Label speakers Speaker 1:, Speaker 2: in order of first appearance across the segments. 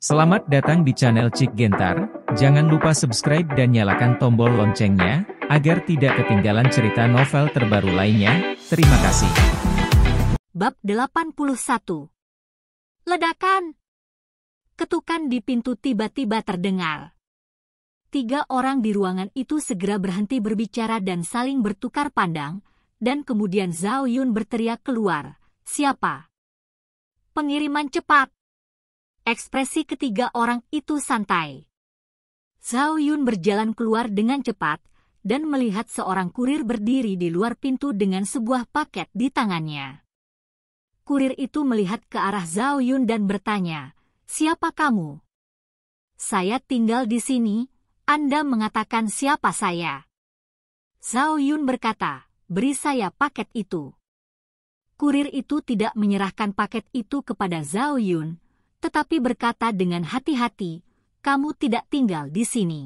Speaker 1: Selamat datang di channel Cik Gentar, jangan lupa subscribe dan nyalakan tombol loncengnya, agar tidak ketinggalan cerita novel terbaru lainnya, terima kasih. Bab 81 Ledakan Ketukan di pintu tiba-tiba terdengar. Tiga orang di ruangan itu segera berhenti berbicara dan saling bertukar pandang, dan kemudian Zhao Yun berteriak keluar, Siapa? Pengiriman cepat! Ekspresi ketiga orang itu santai. Zhao Yun berjalan keluar dengan cepat dan melihat seorang kurir berdiri di luar pintu dengan sebuah paket di tangannya. Kurir itu melihat ke arah Zhao Yun dan bertanya, Siapa kamu? Saya tinggal di sini, Anda mengatakan siapa saya. Zhao Yun berkata, beri saya paket itu. Kurir itu tidak menyerahkan paket itu kepada Zhao Yun, tetapi berkata dengan hati-hati, kamu tidak tinggal di sini.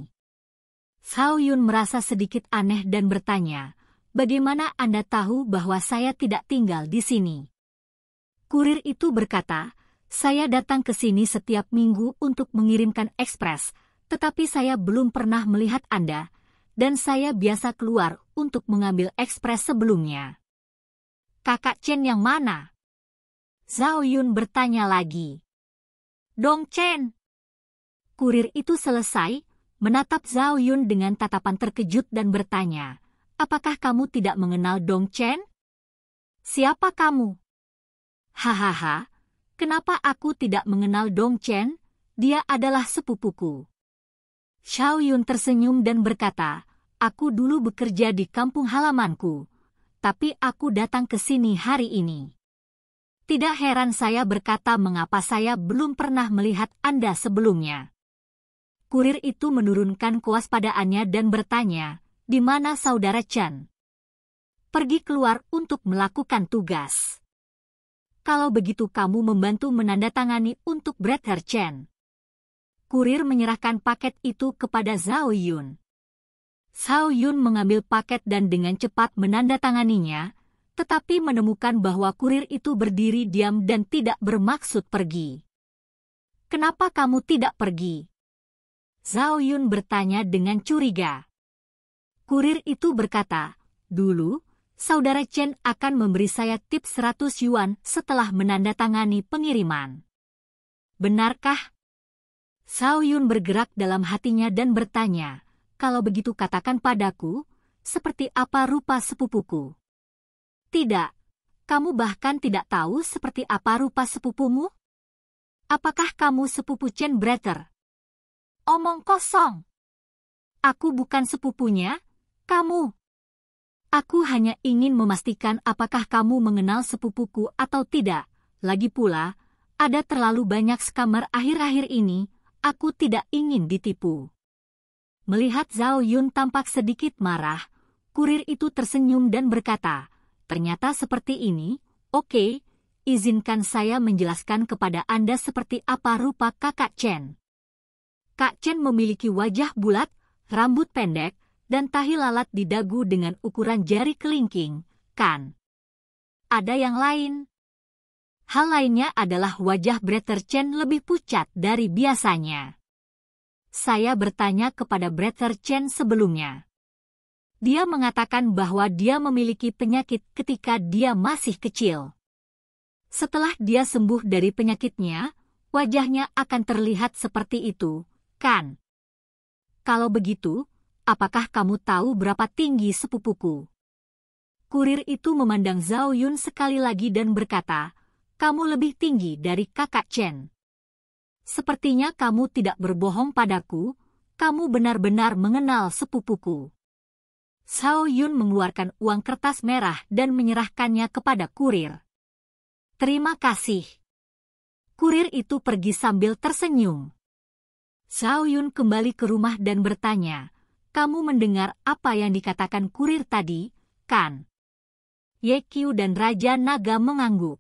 Speaker 1: Cao Yun merasa sedikit aneh dan bertanya, bagaimana Anda tahu bahwa saya tidak tinggal di sini? Kurir itu berkata, saya datang ke sini setiap minggu untuk mengirimkan ekspres, tetapi saya belum pernah melihat Anda, dan saya biasa keluar untuk mengambil ekspres sebelumnya. Kakak Chen yang mana? Zhao Yun bertanya lagi. Dong Chen. Kurir itu selesai, menatap Zhao Yun dengan tatapan terkejut dan bertanya, Apakah kamu tidak mengenal Dong Chen? Siapa kamu? Hahaha, kenapa aku tidak mengenal Dong Chen? Dia adalah sepupuku. Zhao Yun tersenyum dan berkata, Aku dulu bekerja di kampung halamanku, tapi aku datang ke sini hari ini. Tidak heran saya berkata mengapa saya belum pernah melihat Anda sebelumnya. Kurir itu menurunkan kewaspadaannya dan bertanya, di mana saudara Chan? Pergi keluar untuk melakukan tugas. Kalau begitu kamu membantu menandatangani untuk Brother Chen. Kurir menyerahkan paket itu kepada Zhao Yun. Zhao Yun mengambil paket dan dengan cepat menandatanganinya, tetapi menemukan bahwa kurir itu berdiri diam dan tidak bermaksud pergi. Kenapa kamu tidak pergi? Zhao Yun bertanya dengan curiga. Kurir itu berkata, dulu, saudara Chen akan memberi saya tip 100 yuan setelah menandatangani pengiriman. Benarkah? Zhao Yun bergerak dalam hatinya dan bertanya, kalau begitu katakan padaku, seperti apa rupa sepupuku? Tidak. Kamu bahkan tidak tahu seperti apa rupa sepupumu? Apakah kamu sepupu Chen Brother? Omong kosong. Aku bukan sepupunya, kamu. Aku hanya ingin memastikan apakah kamu mengenal sepupuku atau tidak. Lagi pula, ada terlalu banyak skamer akhir-akhir ini, aku tidak ingin ditipu. Melihat Zhao Yun tampak sedikit marah, kurir itu tersenyum dan berkata, ternyata seperti ini, oke, okay, izinkan saya menjelaskan kepada Anda seperti apa rupa kakak Chen. Kak Chen memiliki wajah bulat, rambut pendek, dan tahi lalat di dagu dengan ukuran jari kelingking, kan? Ada yang lain? Hal lainnya adalah wajah Brother Chen lebih pucat dari biasanya. Saya bertanya kepada Brother Chen sebelumnya dia mengatakan bahwa dia memiliki penyakit ketika dia masih kecil. Setelah dia sembuh dari penyakitnya, wajahnya akan terlihat seperti itu, kan? Kalau begitu, apakah kamu tahu berapa tinggi sepupuku? Kurir itu memandang Zhao Yun sekali lagi dan berkata, kamu lebih tinggi dari kakak Chen. Sepertinya kamu tidak berbohong padaku, kamu benar-benar mengenal sepupuku. Sao Yun mengeluarkan uang kertas merah dan menyerahkannya kepada kurir. Terima kasih. Kurir itu pergi sambil tersenyum. Sao Yun kembali ke rumah dan bertanya, kamu mendengar apa yang dikatakan kurir tadi, kan? Ye Yekyu dan Raja Naga mengangguk.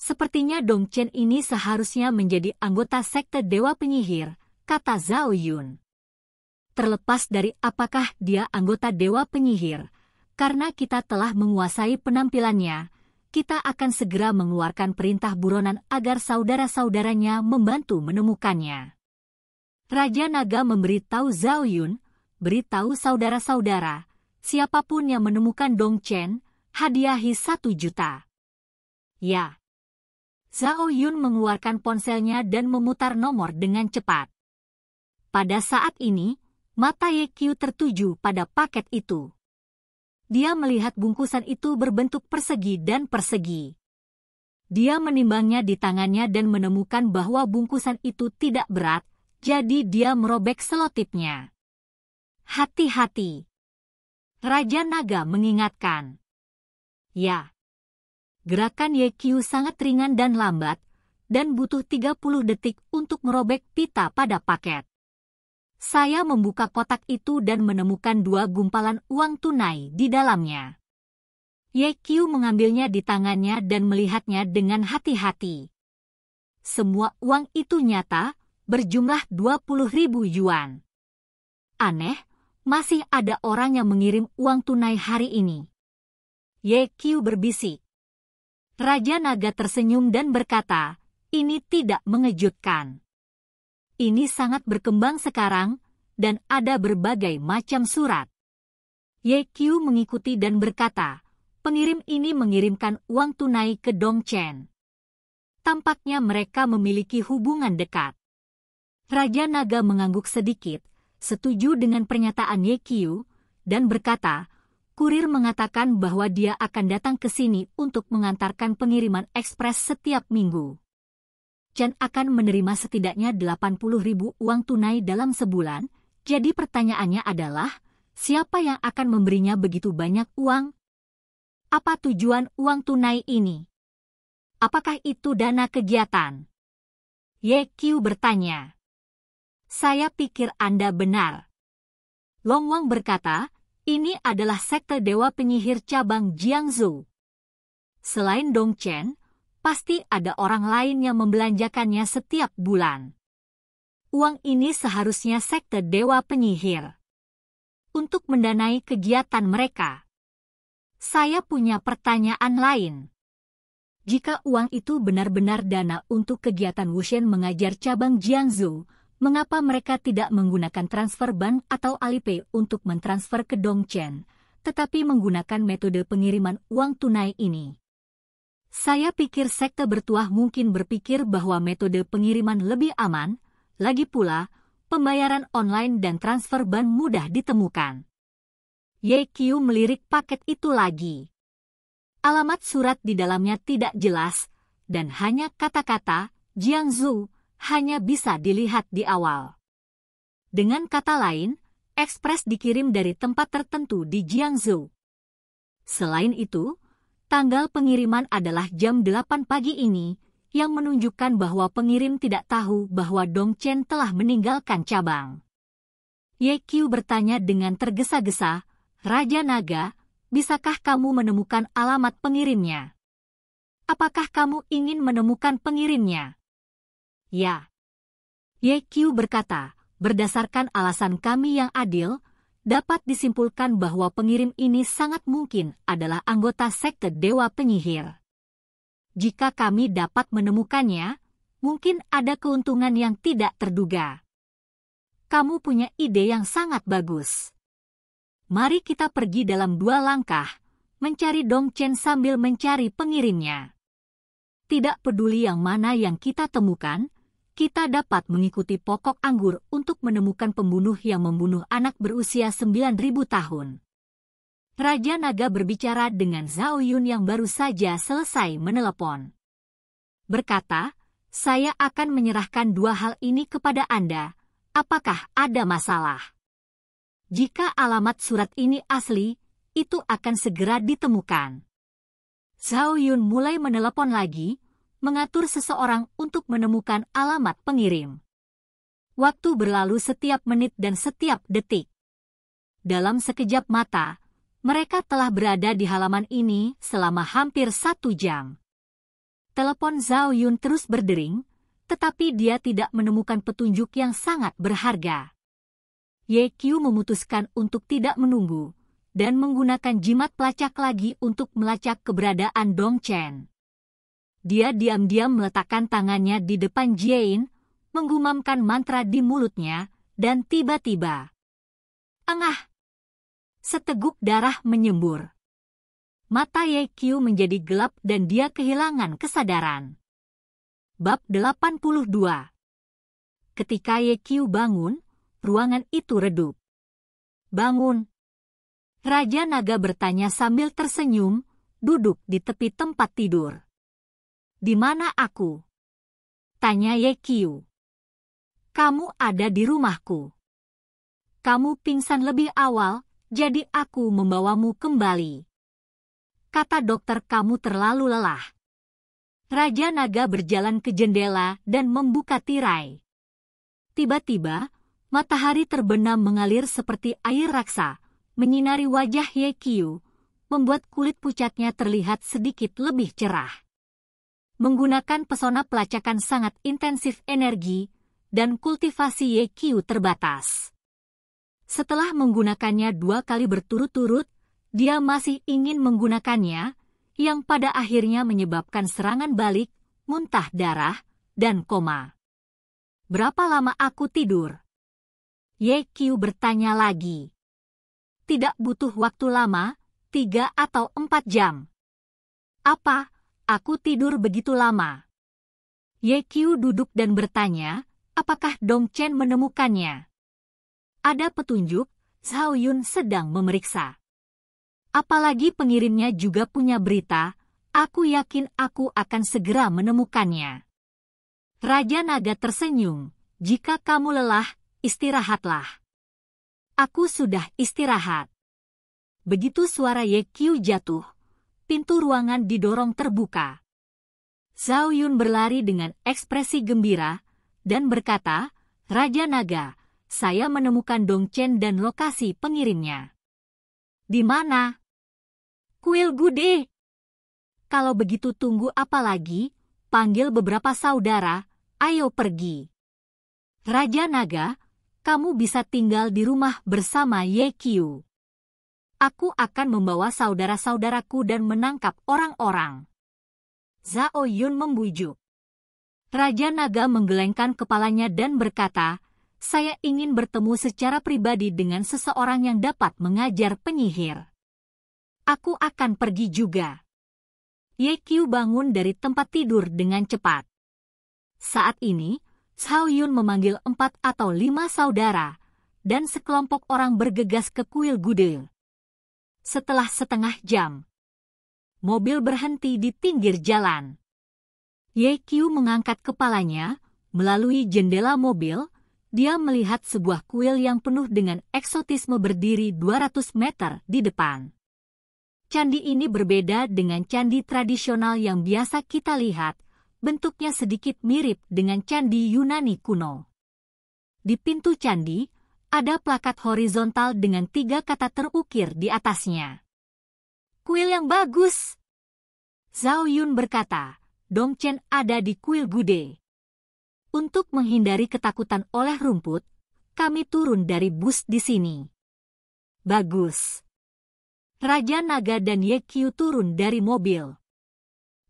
Speaker 1: Sepertinya Dong Chen ini seharusnya menjadi anggota sekte Dewa Penyihir, kata Zhao Yun terlepas dari apakah dia anggota Dewa Penyihir, karena kita telah menguasai penampilannya, kita akan segera mengeluarkan perintah buronan agar saudara-saudaranya membantu menemukannya. Raja Naga memberitahu Zhao Yun, beritahu saudara-saudara, siapapun yang menemukan Dong Chen, hadiahi satu juta. Ya. Zhao Yun mengeluarkan ponselnya dan memutar nomor dengan cepat. Pada saat ini, Mata YQ tertuju pada paket itu. Dia melihat bungkusan itu berbentuk persegi dan persegi. Dia menimbangnya di tangannya dan menemukan bahwa bungkusan itu tidak berat, jadi dia merobek selotipnya. Hati-hati. Raja Naga mengingatkan. Ya. Gerakan YQ sangat ringan dan lambat, dan butuh 30 detik untuk merobek pita pada paket. Saya membuka kotak itu dan menemukan dua gumpalan uang tunai di dalamnya. Ye Qiu mengambilnya di tangannya dan melihatnya dengan hati-hati. Semua uang itu nyata, berjumlah 20 ribu yuan. Aneh, masih ada orang yang mengirim uang tunai hari ini. Ye Qiu berbisik. Raja Naga tersenyum dan berkata, ini tidak mengejutkan ini sangat berkembang sekarang dan ada berbagai macam surat. Ye Qiu mengikuti dan berkata, pengirim ini mengirimkan uang tunai ke Dong Chen. Tampaknya mereka memiliki hubungan dekat. Raja Naga mengangguk sedikit, setuju dengan pernyataan Ye Yekyu, dan berkata, kurir mengatakan bahwa dia akan datang ke sini untuk mengantarkan pengiriman ekspres setiap minggu. Chen akan menerima setidaknya 80 ribu uang tunai dalam sebulan, jadi pertanyaannya adalah, siapa yang akan memberinya begitu banyak uang? Apa tujuan uang tunai ini? Apakah itu dana kegiatan? Ye Qiu bertanya. Saya pikir Anda benar. Long Wang berkata, ini adalah sekte dewa penyihir cabang Jiangsu. Selain Dong Chen, pasti ada orang lain yang membelanjakannya setiap bulan. Uang ini seharusnya sekte dewa penyihir untuk mendanai kegiatan mereka. Saya punya pertanyaan lain. Jika uang itu benar-benar dana untuk kegiatan Wushen mengajar cabang Jiangzu, mengapa mereka tidak menggunakan transfer bank atau Alipay untuk mentransfer ke Dongchen, tetapi menggunakan metode pengiriman uang tunai ini? Saya pikir sekte bertuah mungkin berpikir bahwa metode pengiriman lebih aman, lagi pula, pembayaran online dan transfer ban mudah ditemukan. Ye Kiu melirik paket itu lagi. Alamat surat di dalamnya tidak jelas, dan hanya kata-kata, Jiang Zhu, hanya bisa dilihat di awal. Dengan kata lain, ekspres dikirim dari tempat tertentu di Jiang Zhu. Selain itu, Tanggal pengiriman adalah jam 8 pagi ini, yang menunjukkan bahwa pengirim tidak tahu bahwa Dong Chen telah meninggalkan cabang. Ye Qiu bertanya dengan tergesa-gesa, Raja Naga, bisakah kamu menemukan alamat pengirimnya? Apakah kamu ingin menemukan pengirimnya? Ya. Ye Qiu berkata, berdasarkan alasan kami yang adil, dapat disimpulkan bahwa pengirim ini sangat mungkin adalah anggota sekte Dewa Penyihir. Jika kami dapat menemukannya, mungkin ada keuntungan yang tidak terduga. Kamu punya ide yang sangat bagus. Mari kita pergi dalam dua langkah, mencari Dong Chen sambil mencari pengirimnya. Tidak peduli yang mana yang kita temukan, kita dapat mengikuti pokok anggur untuk menemukan pembunuh yang membunuh anak berusia 9000 tahun. Raja Naga berbicara dengan Zhao Yun yang baru saja selesai menelepon. Berkata, saya akan menyerahkan dua hal ini kepada Anda. Apakah ada masalah? Jika alamat surat ini asli, itu akan segera ditemukan. Zhao Yun mulai menelepon lagi, mengatur seseorang untuk menemukan alamat pengirim. Waktu berlalu setiap menit dan setiap detik. Dalam sekejap mata, mereka telah berada di halaman ini selama hampir satu jam. Telepon Zhao Yun terus berdering, tetapi dia tidak menemukan petunjuk yang sangat berharga. Ye Qiu memutuskan untuk tidak menunggu dan menggunakan jimat pelacak lagi untuk melacak keberadaan Dong Chen. Dia diam-diam meletakkan tangannya di depan Jane, menggumamkan mantra di mulutnya, dan tiba-tiba. Engah! Seteguk darah menyembur. Mata Ye Yekyu menjadi gelap dan dia kehilangan kesadaran. Bab 82 Ketika Ye Yekyu bangun, ruangan itu redup. Bangun! Raja Naga bertanya sambil tersenyum, duduk di tepi tempat tidur. Di mana aku? Tanya Ye Kiu. Kamu ada di rumahku. Kamu pingsan lebih awal, jadi aku membawamu kembali. Kata dokter kamu terlalu lelah. Raja Naga berjalan ke jendela dan membuka tirai. Tiba-tiba, matahari terbenam mengalir seperti air raksa, menyinari wajah Ye Kiu, membuat kulit pucatnya terlihat sedikit lebih cerah menggunakan pesona pelacakan sangat intensif energi dan kultivasi YQ terbatas. Setelah menggunakannya dua kali berturut-turut, dia masih ingin menggunakannya, yang pada akhirnya menyebabkan serangan balik, muntah darah, dan koma. Berapa lama aku tidur? Ye YQ bertanya lagi. Tidak butuh waktu lama, tiga atau empat jam. Apa, Aku tidur begitu lama. Ye Qiu duduk dan bertanya, apakah Dong Chen menemukannya? Ada petunjuk, Zhao Yun sedang memeriksa. Apalagi pengirimnya juga punya berita, aku yakin aku akan segera menemukannya. Raja Naga tersenyum, jika kamu lelah, istirahatlah. Aku sudah istirahat. Begitu suara Ye Qiu jatuh, pintu ruangan didorong terbuka. Zhao Yun berlari dengan ekspresi gembira dan berkata, Raja Naga, saya menemukan Dong Chen dan lokasi pengirimnya. Di mana? Kuil Gude. Kalau begitu tunggu apa lagi? Panggil beberapa saudara, ayo pergi. Raja Naga, kamu bisa tinggal di rumah bersama Ye Qiu. Aku akan membawa saudara-saudaraku dan menangkap orang-orang. Zhao Yun membujuk. Raja Naga menggelengkan kepalanya dan berkata, saya ingin bertemu secara pribadi dengan seseorang yang dapat mengajar penyihir. Aku akan pergi juga. Ye Qiu bangun dari tempat tidur dengan cepat. Saat ini, Cao Yun memanggil empat atau lima saudara, dan sekelompok orang bergegas ke kuil Gudeng. Setelah setengah jam, mobil berhenti di pinggir jalan. Ye Kyu mengangkat kepalanya melalui jendela mobil. Dia melihat sebuah kuil yang penuh dengan eksotisme berdiri 200 meter di depan. Candi ini berbeda dengan candi tradisional yang biasa kita lihat. Bentuknya sedikit mirip dengan candi Yunani kuno. Di pintu candi, ada plakat horizontal dengan tiga kata terukir di atasnya. Kuil yang bagus! Zhao Yun berkata, Dong Chen ada di kuil Gude. Untuk menghindari ketakutan oleh rumput, kami turun dari bus di sini. Bagus. Raja Naga dan Ye Qiu turun dari mobil.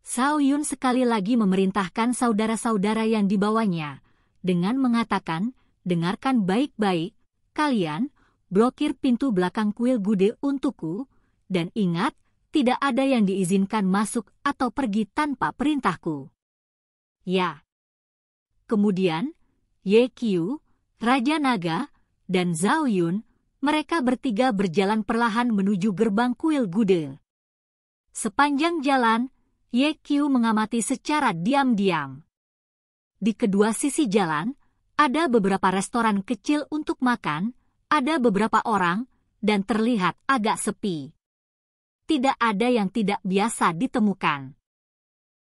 Speaker 1: Zhao Yun sekali lagi memerintahkan saudara-saudara yang dibawanya, dengan mengatakan, dengarkan baik-baik, Kalian, blokir pintu belakang kuil gude untukku, dan ingat, tidak ada yang diizinkan masuk atau pergi tanpa perintahku. Ya. Kemudian, Ye Qiu, Raja Naga, dan Zhao Yun, mereka bertiga berjalan perlahan menuju gerbang kuil gude. Sepanjang jalan, Ye Qiu mengamati secara diam-diam. Di kedua sisi jalan, ada beberapa restoran kecil untuk makan, ada beberapa orang, dan terlihat agak sepi. Tidak ada yang tidak biasa ditemukan.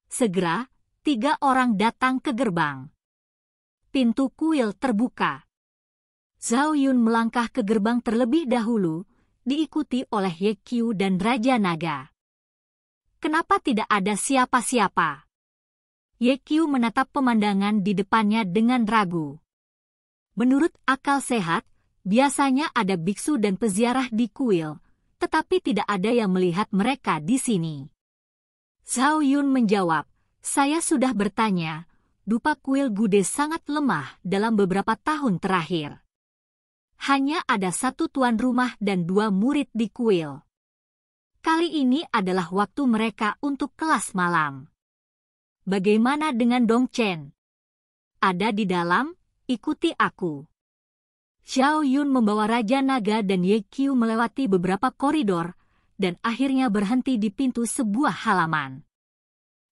Speaker 1: Segera, tiga orang datang ke gerbang. Pintu kuil terbuka. Zhao Yun melangkah ke gerbang terlebih dahulu, diikuti oleh Ye Qiu dan Raja Naga. Kenapa tidak ada siapa-siapa? Ye Qiu menatap pemandangan di depannya dengan ragu. Menurut akal sehat, biasanya ada biksu dan peziarah di kuil, tetapi tidak ada yang melihat mereka di sini. Zhao Yun menjawab, saya sudah bertanya, dupa kuil Gude sangat lemah dalam beberapa tahun terakhir. Hanya ada satu tuan rumah dan dua murid di kuil. Kali ini adalah waktu mereka untuk kelas malam. Bagaimana dengan Dong Chen? Ada di dalam? Ikuti aku. Xiao Yun membawa Raja Naga dan Ye Qiu melewati beberapa koridor dan akhirnya berhenti di pintu sebuah halaman.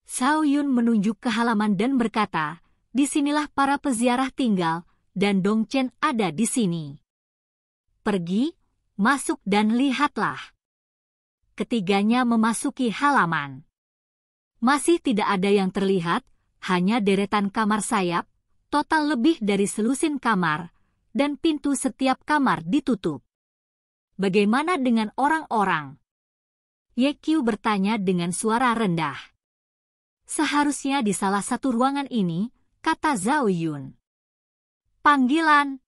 Speaker 1: Xiao Yun menunjuk ke halaman dan berkata, disinilah para peziarah tinggal dan Dong Chen ada di sini. Pergi, masuk dan lihatlah. Ketiganya memasuki halaman. Masih tidak ada yang terlihat, hanya deretan kamar sayap, total lebih dari selusin kamar, dan pintu setiap kamar ditutup. Bagaimana dengan orang-orang? Yekyu bertanya dengan suara rendah. Seharusnya di salah satu ruangan ini, kata Zhao Yun. Panggilan.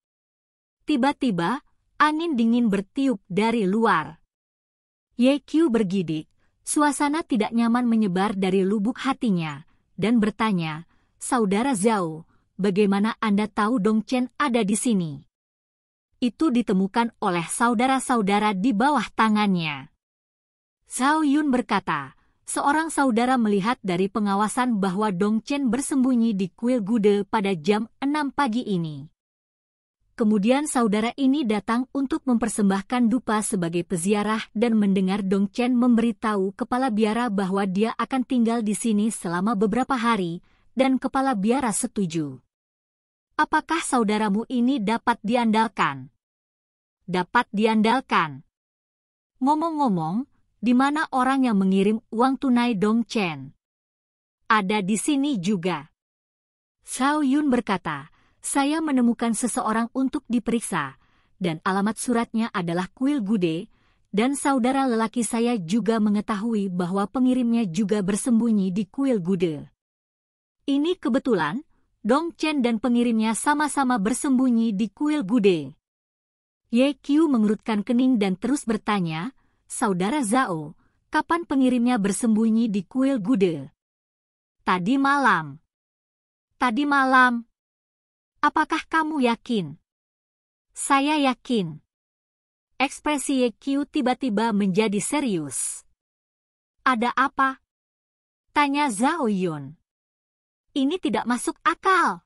Speaker 1: Tiba-tiba, angin dingin bertiup dari luar. Yekyu bergidik, suasana tidak nyaman menyebar dari lubuk hatinya, dan bertanya, Saudara Zhao, bagaimana Anda tahu Dong Chen ada di sini? Itu ditemukan oleh saudara-saudara di bawah tangannya. Zhao Yun berkata, seorang saudara melihat dari pengawasan bahwa Dong Chen bersembunyi di kuil Gude pada jam 6 pagi ini. Kemudian saudara ini datang untuk mempersembahkan dupa sebagai peziarah dan mendengar Dong Chen memberitahu kepala biara bahwa dia akan tinggal di sini selama beberapa hari, dan kepala biara setuju. Apakah saudaramu ini dapat diandalkan? Dapat diandalkan. Ngomong-ngomong, di mana orang yang mengirim uang tunai Dong Chen? Ada di sini juga. Cao Yun berkata, saya menemukan seseorang untuk diperiksa, dan alamat suratnya adalah kuil gude, dan saudara lelaki saya juga mengetahui bahwa pengirimnya juga bersembunyi di kuil gude. Ini kebetulan, Dong Chen dan pengirimnya sama-sama bersembunyi di kuil Gude. Ye Qiu mengerutkan kening dan terus bertanya, Saudara Zhao, kapan pengirimnya bersembunyi di kuil Gude? Tadi malam. Tadi malam. Apakah kamu yakin? Saya yakin. Ekspresi Ye Qiu tiba-tiba menjadi serius. Ada apa? Tanya Zhao Yun ini tidak masuk akal.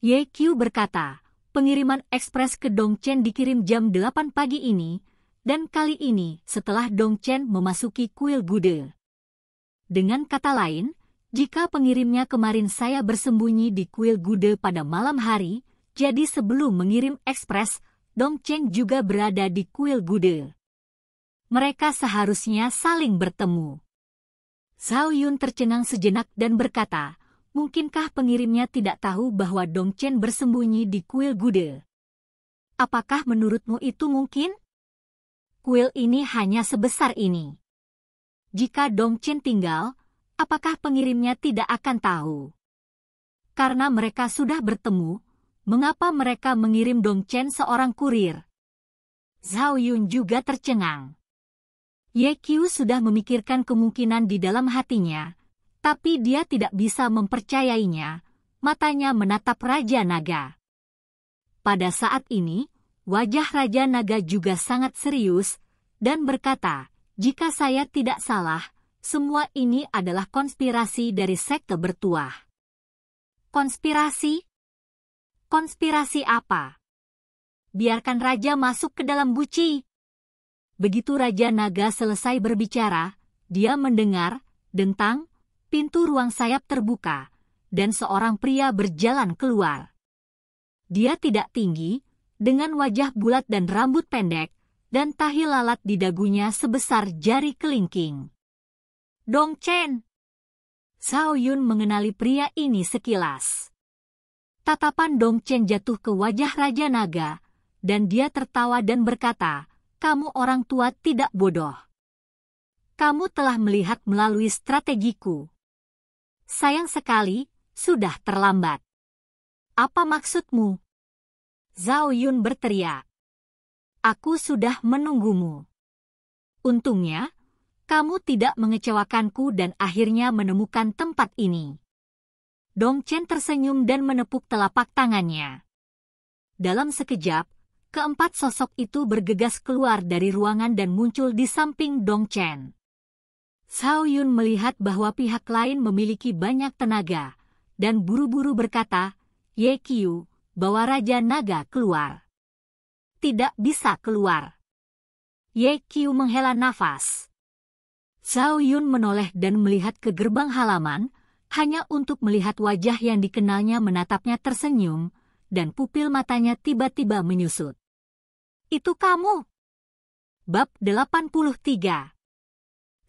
Speaker 1: Ye Qiu berkata, pengiriman ekspres ke Dongchen dikirim jam 8 pagi ini, dan kali ini setelah Dongchen memasuki kuil Gude. Dengan kata lain, jika pengirimnya kemarin saya bersembunyi di kuil Gude pada malam hari, jadi sebelum mengirim ekspres, Dongchen juga berada di kuil Gude. Mereka seharusnya saling bertemu. Zhao Yun tercengang sejenak dan berkata, mungkinkah pengirimnya tidak tahu bahwa Dong Chen bersembunyi di kuil Gude? Apakah menurutmu itu mungkin? Kuil ini hanya sebesar ini. Jika Dong Chen tinggal, apakah pengirimnya tidak akan tahu? Karena mereka sudah bertemu, mengapa mereka mengirim Dong Chen seorang kurir? Zhao Yun juga tercengang. Ye Qiu sudah memikirkan kemungkinan di dalam hatinya, tapi dia tidak bisa mempercayainya. Matanya menatap Raja Naga. Pada saat ini, wajah Raja Naga juga sangat serius dan berkata, "Jika saya tidak salah, semua ini adalah konspirasi dari sekte bertuah." Konspirasi? Konspirasi apa? Biarkan raja masuk ke dalam buci. Begitu Raja Naga selesai berbicara, dia mendengar, dentang, pintu ruang sayap terbuka, dan seorang pria berjalan keluar. Dia tidak tinggi, dengan wajah bulat dan rambut pendek, dan tahi lalat di dagunya sebesar jari kelingking. Dong Chen! Cao Yun mengenali pria ini sekilas. Tatapan Dong Chen jatuh ke wajah Raja Naga, dan dia tertawa dan berkata, kamu orang tua tidak bodoh. Kamu telah melihat melalui strategiku. Sayang sekali, sudah terlambat. Apa maksudmu? Zhao Yun berteriak. Aku sudah menunggumu. Untungnya, kamu tidak mengecewakanku dan akhirnya menemukan tempat ini. Dong Chen tersenyum dan menepuk telapak tangannya. Dalam sekejap, keempat sosok itu bergegas keluar dari ruangan dan muncul di samping Dong Chen. Cao Yun melihat bahwa pihak lain memiliki banyak tenaga, dan buru-buru berkata, Ye Qiu, bawa Raja Naga keluar. Tidak bisa keluar. Ye Qiu menghela nafas. Cao Yun menoleh dan melihat ke gerbang halaman, hanya untuk melihat wajah yang dikenalnya menatapnya tersenyum, dan pupil matanya tiba-tiba menyusut. Itu kamu! Bab 83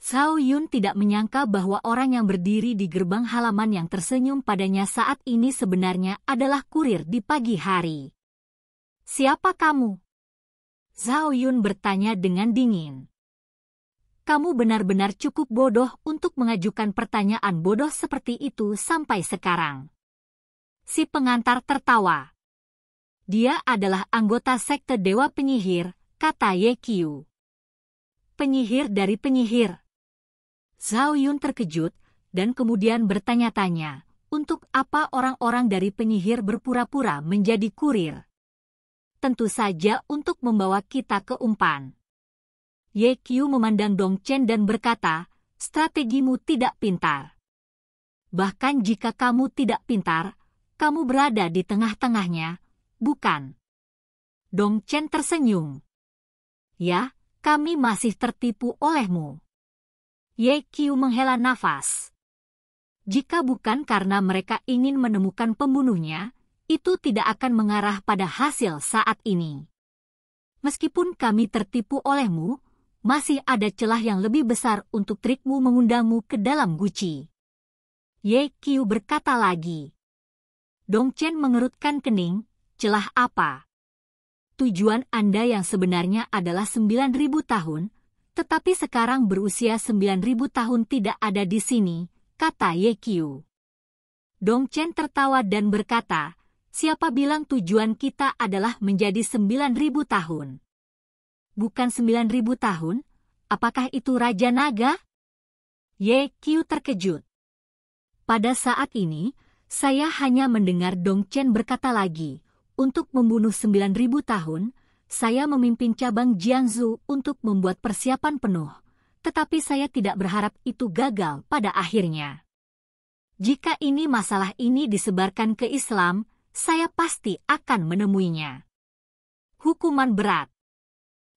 Speaker 1: Cao Yun tidak menyangka bahwa orang yang berdiri di gerbang halaman yang tersenyum padanya saat ini sebenarnya adalah kurir di pagi hari. Siapa kamu? Cao Yun bertanya dengan dingin. Kamu benar-benar cukup bodoh untuk mengajukan pertanyaan bodoh seperti itu sampai sekarang. Si pengantar tertawa. Dia adalah anggota sekte Dewa Penyihir, kata Ye Qiu. Penyihir dari penyihir, Zhao Yun terkejut dan kemudian bertanya-tanya, untuk apa orang-orang dari penyihir berpura-pura menjadi kurir? Tentu saja untuk membawa kita ke umpan. Ye Qiu memandang Dong Chen dan berkata, strategimu tidak pintar. Bahkan jika kamu tidak pintar, kamu berada di tengah-tengahnya, bukan? Dong Chen tersenyum. Ya, kami masih tertipu olehmu. Ye Qiu menghela nafas. Jika bukan karena mereka ingin menemukan pembunuhnya, itu tidak akan mengarah pada hasil saat ini. Meskipun kami tertipu olehmu, masih ada celah yang lebih besar untuk trikmu mengundangmu ke dalam guci. Ye Qiu berkata lagi. Dong Chen mengerutkan kening, celah apa? Tujuan Anda yang sebenarnya adalah 9000 tahun, tetapi sekarang berusia 9000 tahun tidak ada di sini, kata Ye Qiu. Dong Chen tertawa dan berkata, siapa bilang tujuan kita adalah menjadi 9000 tahun? Bukan 9000 tahun? Apakah itu Raja Naga? Ye Qiu terkejut. Pada saat ini, saya hanya mendengar Dong Chen berkata lagi, untuk membunuh 9000 tahun, saya memimpin cabang Jiangsu untuk membuat persiapan penuh, tetapi saya tidak berharap itu gagal pada akhirnya. Jika ini masalah ini disebarkan ke Islam, saya pasti akan menemuinya. Hukuman berat.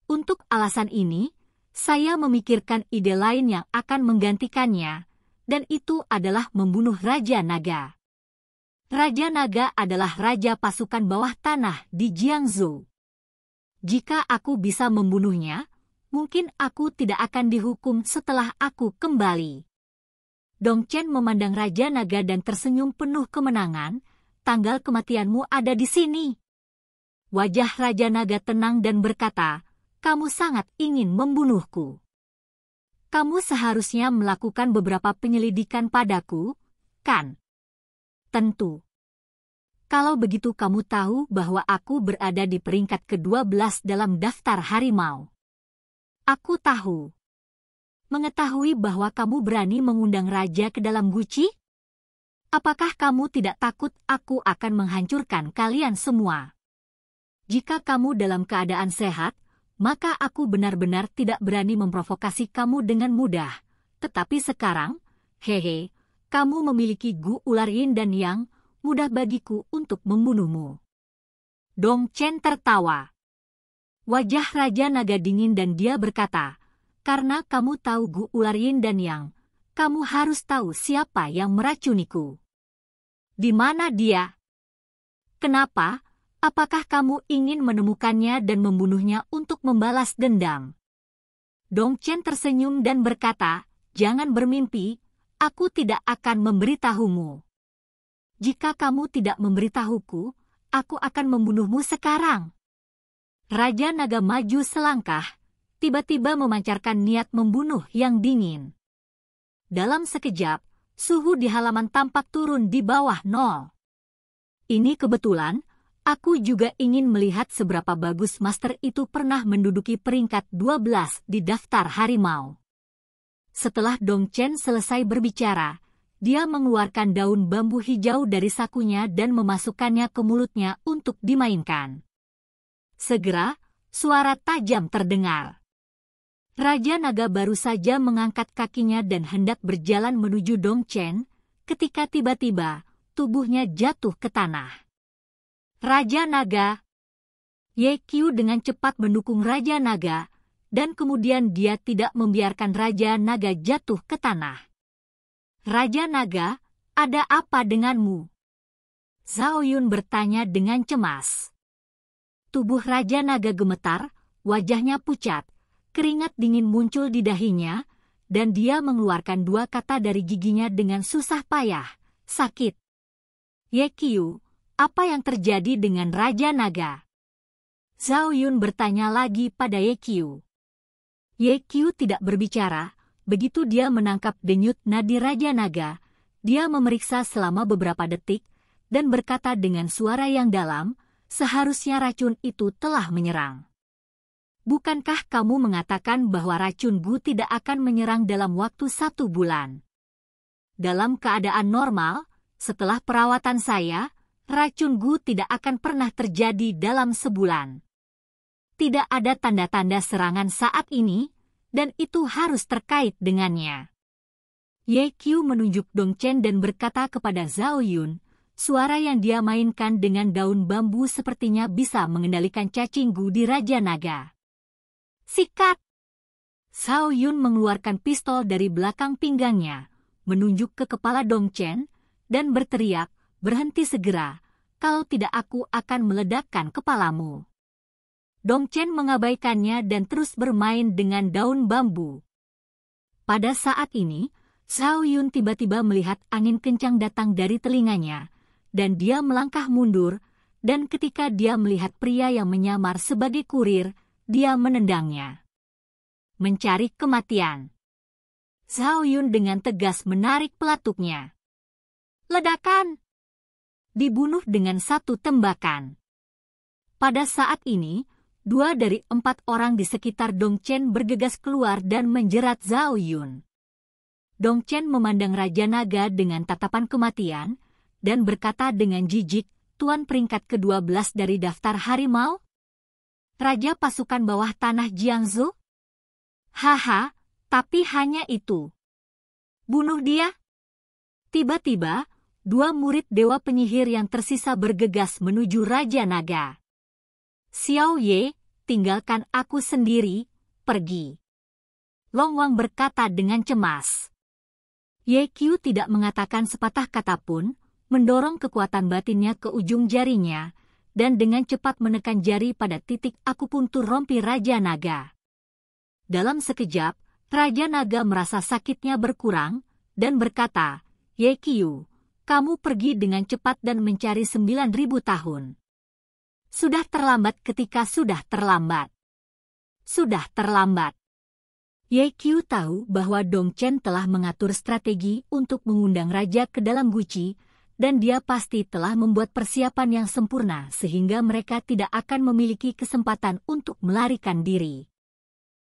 Speaker 1: Untuk alasan ini, saya memikirkan ide lain yang akan menggantikannya, dan itu adalah membunuh Raja Naga. Raja Naga adalah raja pasukan bawah tanah di Jiangsu jika aku bisa membunuhnya, mungkin aku tidak akan dihukum setelah aku kembali. Dong Chen memandang Raja Naga dan tersenyum penuh kemenangan, tanggal kematianmu ada di sini. Wajah Raja Naga tenang dan berkata, kamu sangat ingin membunuhku. Kamu seharusnya melakukan beberapa penyelidikan padaku, kan? Tentu. Kalau begitu kamu tahu bahwa aku berada di peringkat ke-12 dalam daftar harimau. Aku tahu. Mengetahui bahwa kamu berani mengundang raja ke dalam guci? Apakah kamu tidak takut aku akan menghancurkan kalian semua? Jika kamu dalam keadaan sehat, maka aku benar-benar tidak berani memprovokasi kamu dengan mudah. Tetapi sekarang, hehe, kamu memiliki Gu Ular Yin dan Yang, mudah bagiku untuk membunuhmu. Dong Chen tertawa. Wajah Raja Naga dingin dan dia berkata, Karena kamu tahu Gu Ular Yin dan Yang, kamu harus tahu siapa yang meracuniku. Di mana dia? Kenapa? Apakah kamu ingin menemukannya dan membunuhnya untuk membalas dendam? Dong Chen tersenyum dan berkata, Jangan bermimpi, aku tidak akan memberitahumu jika kamu tidak memberitahuku, aku akan membunuhmu sekarang. Raja Naga maju selangkah, tiba-tiba memancarkan niat membunuh yang dingin. Dalam sekejap, suhu di halaman tampak turun di bawah nol. Ini kebetulan, aku juga ingin melihat seberapa bagus master itu pernah menduduki peringkat 12 di daftar harimau. Setelah Dong Chen selesai berbicara, dia mengeluarkan daun bambu hijau dari sakunya dan memasukkannya ke mulutnya untuk dimainkan. Segera, suara tajam terdengar. Raja Naga baru saja mengangkat kakinya dan hendak berjalan menuju Dong Chen, ketika tiba-tiba tubuhnya jatuh ke tanah. Raja Naga Ye Qiu dengan cepat mendukung Raja Naga, dan kemudian dia tidak membiarkan Raja Naga jatuh ke tanah. Raja Naga, ada apa denganmu? Zhao Yun bertanya dengan cemas. Tubuh Raja Naga gemetar, wajahnya pucat, keringat dingin muncul di dahinya, dan dia mengeluarkan dua kata dari giginya dengan susah payah, sakit. Ye Qiu, apa yang terjadi dengan Raja Naga? Zhao Yun bertanya lagi pada Ye Qiu. Ye Qiu tidak berbicara, Begitu dia menangkap denyut nadi Raja Naga, dia memeriksa selama beberapa detik dan berkata dengan suara yang dalam, seharusnya racun itu telah menyerang. Bukankah kamu mengatakan bahwa racun Gu tidak akan menyerang dalam waktu satu bulan? Dalam keadaan normal, setelah perawatan saya, racun Gu tidak akan pernah terjadi dalam sebulan. Tidak ada tanda-tanda serangan saat ini, dan itu harus terkait dengannya. Ye Qiu menunjuk Dong Chen dan berkata kepada Zhao Yun, suara yang dia mainkan dengan daun bambu sepertinya bisa mengendalikan cacing gu di Raja Naga. Sikat! Zhao Yun mengeluarkan pistol dari belakang pinggangnya, menunjuk ke kepala Dong Chen, dan berteriak, berhenti segera, kalau tidak aku akan meledakkan kepalamu. Dong Chen mengabaikannya dan terus bermain dengan daun bambu. Pada saat ini, Zhao Yun tiba-tiba melihat angin kencang datang dari telinganya, dan dia melangkah mundur, dan ketika dia melihat pria yang menyamar sebagai kurir, dia menendangnya. Mencari kematian. Zhao Yun dengan tegas menarik pelatuknya. Ledakan! Dibunuh dengan satu tembakan. Pada saat ini, dua dari empat orang di sekitar Dong Chen bergegas keluar dan menjerat Zhao Yun. Dong Chen memandang Raja Naga dengan tatapan kematian dan berkata dengan jijik, Tuan peringkat ke-12 dari daftar harimau? Raja pasukan bawah tanah Jiangzu? Haha, tapi hanya itu. Bunuh dia? Tiba-tiba, dua murid dewa penyihir yang tersisa bergegas menuju Raja Naga. Xiao Ye, tinggalkan aku sendiri, pergi. Long Wang berkata dengan cemas. Ye Qiu tidak mengatakan sepatah kata pun, mendorong kekuatan batinnya ke ujung jarinya, dan dengan cepat menekan jari pada titik aku akupuntur rompi Raja Naga. Dalam sekejap, Raja Naga merasa sakitnya berkurang, dan berkata, Ye Qiu, kamu pergi dengan cepat dan mencari sembilan ribu tahun. Sudah terlambat ketika sudah terlambat. Sudah terlambat. Ye Qiu tahu bahwa Dong Chen telah mengatur strategi untuk mengundang raja ke dalam Guci, dan dia pasti telah membuat persiapan yang sempurna sehingga mereka tidak akan memiliki kesempatan untuk melarikan diri.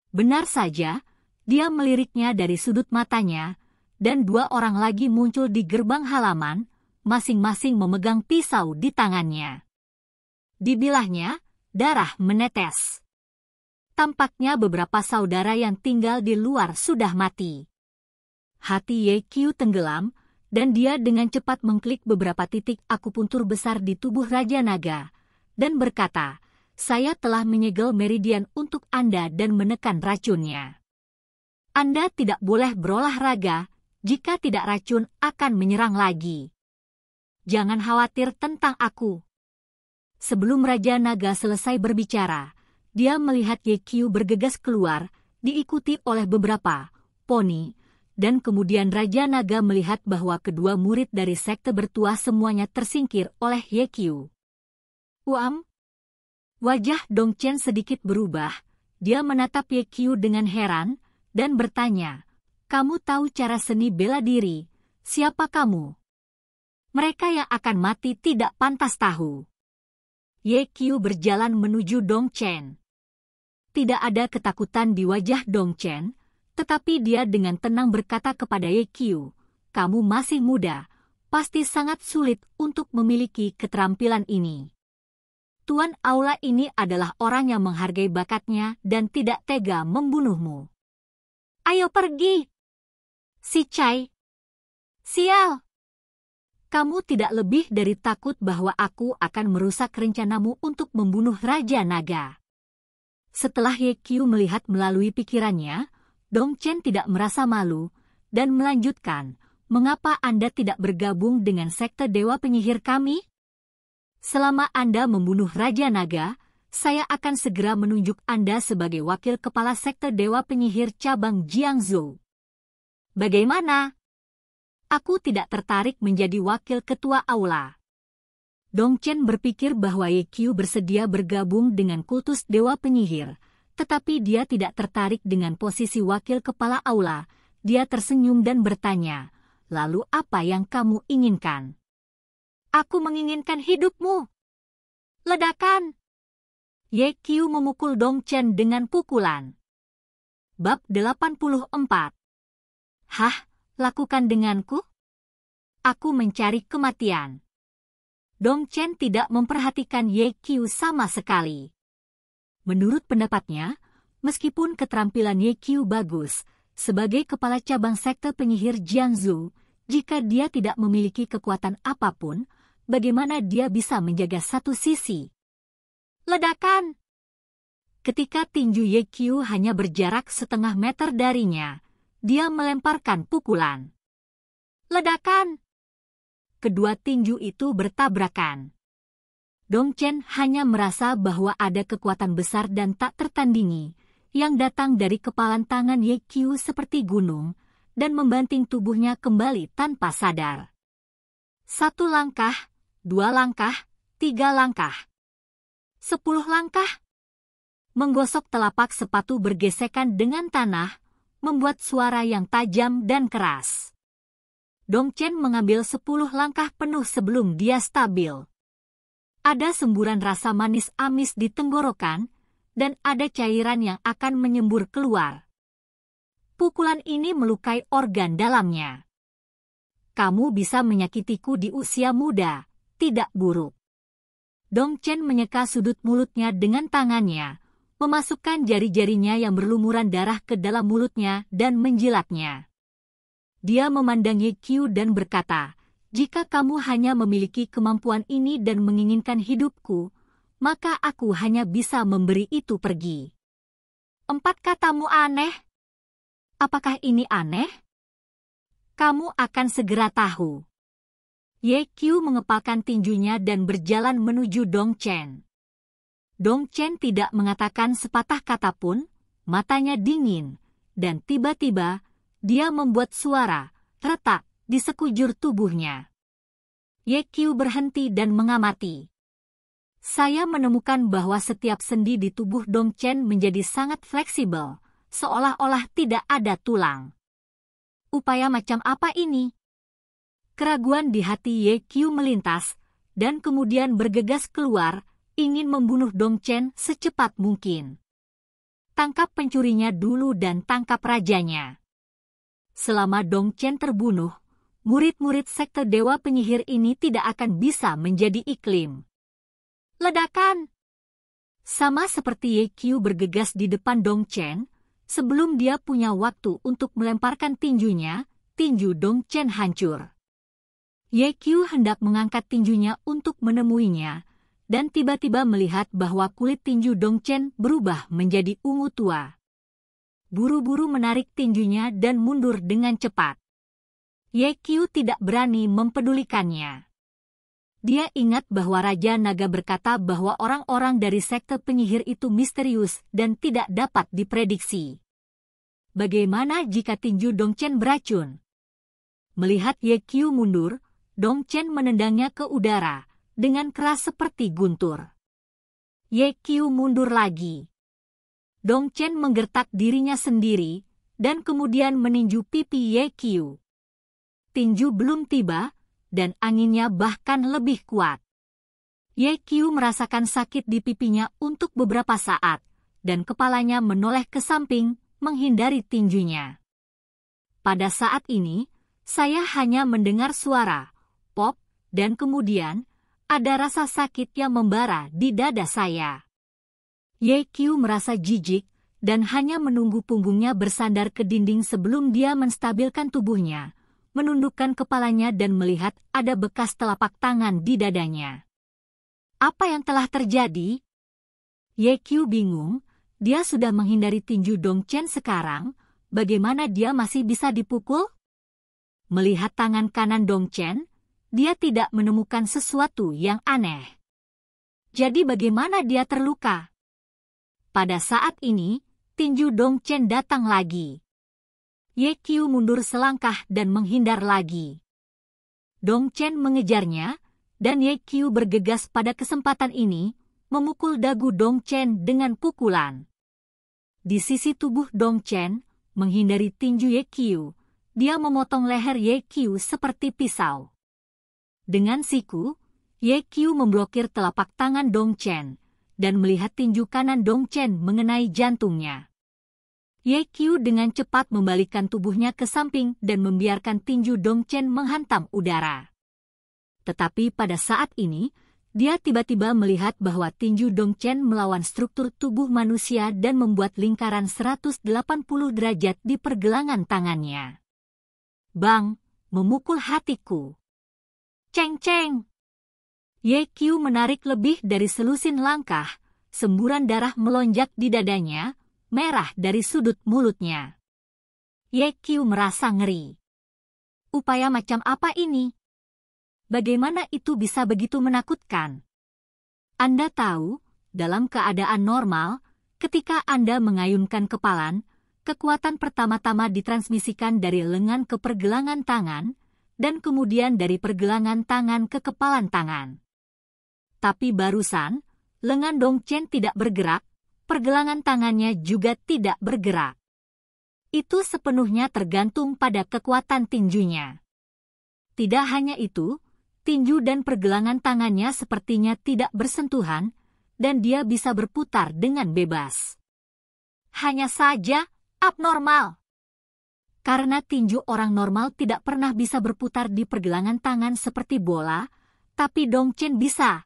Speaker 1: Benar saja, dia meliriknya dari sudut matanya, dan dua orang lagi muncul di gerbang halaman, masing-masing memegang pisau di tangannya. Di darah menetes. Tampaknya beberapa saudara yang tinggal di luar sudah mati. Hati Ye Qiu tenggelam, dan dia dengan cepat mengklik beberapa titik akupuntur besar di tubuh Raja Naga, dan berkata, saya telah menyegel meridian untuk Anda dan menekan racunnya. Anda tidak boleh berolahraga, jika tidak racun akan menyerang lagi. Jangan khawatir tentang aku, Sebelum Raja Naga selesai berbicara, dia melihat Ye Yekyu bergegas keluar, diikuti oleh beberapa poni, dan kemudian Raja Naga melihat bahwa kedua murid dari sekte Bertuah semuanya tersingkir oleh Ye Yekyu. Uam? Wajah Dong Chen sedikit berubah, dia menatap Ye Yekyu dengan heran, dan bertanya, kamu tahu cara seni bela diri, siapa kamu? Mereka yang akan mati tidak pantas tahu. Ye Qiu berjalan menuju Dong Chen. Tidak ada ketakutan di wajah Dong Chen, tetapi dia dengan tenang berkata kepada Ye Qiu, kamu masih muda, pasti sangat sulit untuk memiliki keterampilan ini. Tuan Aula ini adalah orang yang menghargai bakatnya dan tidak tega membunuhmu. Ayo pergi! Si Chai! Sial! kamu tidak lebih dari takut bahwa aku akan merusak rencanamu untuk membunuh Raja Naga. Setelah Ye Qiu melihat melalui pikirannya, Dong Chen tidak merasa malu, dan melanjutkan, mengapa Anda tidak bergabung dengan sekte Dewa Penyihir kami? Selama Anda membunuh Raja Naga, saya akan segera menunjuk Anda sebagai wakil kepala sekte Dewa Penyihir cabang Jiangzhou. Bagaimana? Aku tidak tertarik menjadi wakil ketua aula. Dong Chen berpikir bahwa Ye Qiu bersedia bergabung dengan kultus Dewa Penyihir, tetapi dia tidak tertarik dengan posisi wakil kepala aula. Dia tersenyum dan bertanya, lalu apa yang kamu inginkan? Aku menginginkan hidupmu. Ledakan. Ye Qiu memukul Dong Chen dengan pukulan. Bab 84 Hah, lakukan denganku? Aku mencari kematian. Dong Chen tidak memperhatikan Ye Qiu sama sekali. Menurut pendapatnya, meskipun keterampilan Ye Qiu bagus, sebagai kepala cabang sekte penyihir Jiangzu, jika dia tidak memiliki kekuatan apapun, bagaimana dia bisa menjaga satu sisi? Ledakan! Ketika tinju Ye Qiu hanya berjarak setengah meter darinya, dia melemparkan pukulan. Ledakan! Kedua tinju itu bertabrakan. Dong Chen hanya merasa bahwa ada kekuatan besar dan tak tertandingi yang datang dari kepalan tangan Ye Qiu seperti gunung dan membanting tubuhnya kembali tanpa sadar. Satu langkah, dua langkah, tiga langkah. Sepuluh langkah. Menggosok telapak sepatu bergesekan dengan tanah, membuat suara yang tajam dan keras. Dong Chen mengambil sepuluh langkah penuh sebelum dia stabil. Ada semburan rasa manis amis di tenggorokan, dan ada cairan yang akan menyembur keluar. Pukulan ini melukai organ dalamnya. Kamu bisa menyakitiku di usia muda, tidak buruk. Dong Chen menyeka sudut mulutnya dengan tangannya, memasukkan jari-jarinya yang berlumuran darah ke dalam mulutnya dan menjilatnya. Dia memandangi Q dan berkata, jika kamu hanya memiliki kemampuan ini dan menginginkan hidupku, maka aku hanya bisa memberi itu pergi. Empat katamu aneh. Apakah ini aneh? Kamu akan segera tahu. Ye Q mengepalkan tinjunya dan berjalan menuju Dong Chen. Dong Chen tidak mengatakan sepatah kata pun, matanya dingin, dan tiba-tiba dia membuat suara retak di sekujur tubuhnya. Ye Qiu berhenti dan mengamati. Saya menemukan bahwa setiap sendi di tubuh Dong Chen menjadi sangat fleksibel, seolah-olah tidak ada tulang. Upaya macam apa ini? Keraguan di hati Ye Qiu melintas, dan kemudian bergegas keluar ingin membunuh Dong Chen secepat mungkin. Tangkap pencurinya dulu dan tangkap rajanya. Selama Dong Chen terbunuh, murid-murid sekte Dewa Penyihir ini tidak akan bisa menjadi iklim. Ledakan! Sama seperti Ye Qiu bergegas di depan Dong Chen, sebelum dia punya waktu untuk melemparkan tinjunya, tinju Dong Chen hancur. Ye Qiu hendak mengangkat tinjunya untuk menemuinya, dan tiba-tiba melihat bahwa kulit tinju Dong Chen berubah menjadi ungu tua. Buru-buru menarik tinjunya dan mundur dengan cepat. Ye Qiu tidak berani mempedulikannya. Dia ingat bahwa Raja Naga berkata bahwa orang-orang dari sekte penyihir itu misterius dan tidak dapat diprediksi. Bagaimana jika tinju Dong Chen beracun? Melihat Ye Qiu mundur, Dong Chen menendangnya ke udara, dengan keras seperti guntur. Ye Qiu mundur lagi. Dong Chen menggertak dirinya sendiri dan kemudian meninju pipi Ye Qiu. Tinju belum tiba dan anginnya bahkan lebih kuat. Ye Qiu merasakan sakit di pipinya untuk beberapa saat dan kepalanya menoleh ke samping menghindari tinjunya. Pada saat ini, saya hanya mendengar suara, pop, dan kemudian ada rasa sakit yang membara di dada saya. Ye Qiu merasa jijik dan hanya menunggu punggungnya bersandar ke dinding sebelum dia menstabilkan tubuhnya, menundukkan kepalanya dan melihat ada bekas telapak tangan di dadanya. Apa yang telah terjadi? Ye Qiu bingung, dia sudah menghindari tinju Dong Chen sekarang, bagaimana dia masih bisa dipukul? Melihat tangan kanan Dong Chen dia tidak menemukan sesuatu yang aneh. Jadi bagaimana dia terluka? Pada saat ini, tinju Dong Chen datang lagi. Ye Qiu mundur selangkah dan menghindar lagi. Dong Chen mengejarnya, dan Ye Qiu bergegas pada kesempatan ini, memukul dagu Dong Chen dengan pukulan. Di sisi tubuh Dong Chen menghindari tinju Ye Qiu, dia memotong leher Ye Qiu seperti pisau. Dengan siku, Ye Qiu memblokir telapak tangan Dong Chen dan melihat tinju kanan Dong Chen mengenai jantungnya. Ye Qiu dengan cepat membalikkan tubuhnya ke samping dan membiarkan tinju Dong Chen menghantam udara. Tetapi pada saat ini, dia tiba-tiba melihat bahwa tinju Dong Chen melawan struktur tubuh manusia dan membuat lingkaran 180 derajat di pergelangan tangannya. Bang, memukul hatiku. Ceng-ceng! Ye Qiu menarik lebih dari selusin langkah, semburan darah melonjak di dadanya, merah dari sudut mulutnya. Ye Qiu merasa ngeri. Upaya macam apa ini? Bagaimana itu bisa begitu menakutkan? Anda tahu, dalam keadaan normal, ketika Anda mengayunkan kepalan, kekuatan pertama-tama ditransmisikan dari lengan ke pergelangan tangan, dan kemudian dari pergelangan tangan ke kepalan tangan. Tapi barusan, lengan Dong Chen tidak bergerak, pergelangan tangannya juga tidak bergerak. Itu sepenuhnya tergantung pada kekuatan tinjunya. Tidak hanya itu, tinju dan pergelangan tangannya sepertinya tidak bersentuhan, dan dia bisa berputar dengan bebas. Hanya saja, abnormal. Karena tinju orang normal tidak pernah bisa berputar di pergelangan tangan seperti bola, tapi Dong Chen bisa.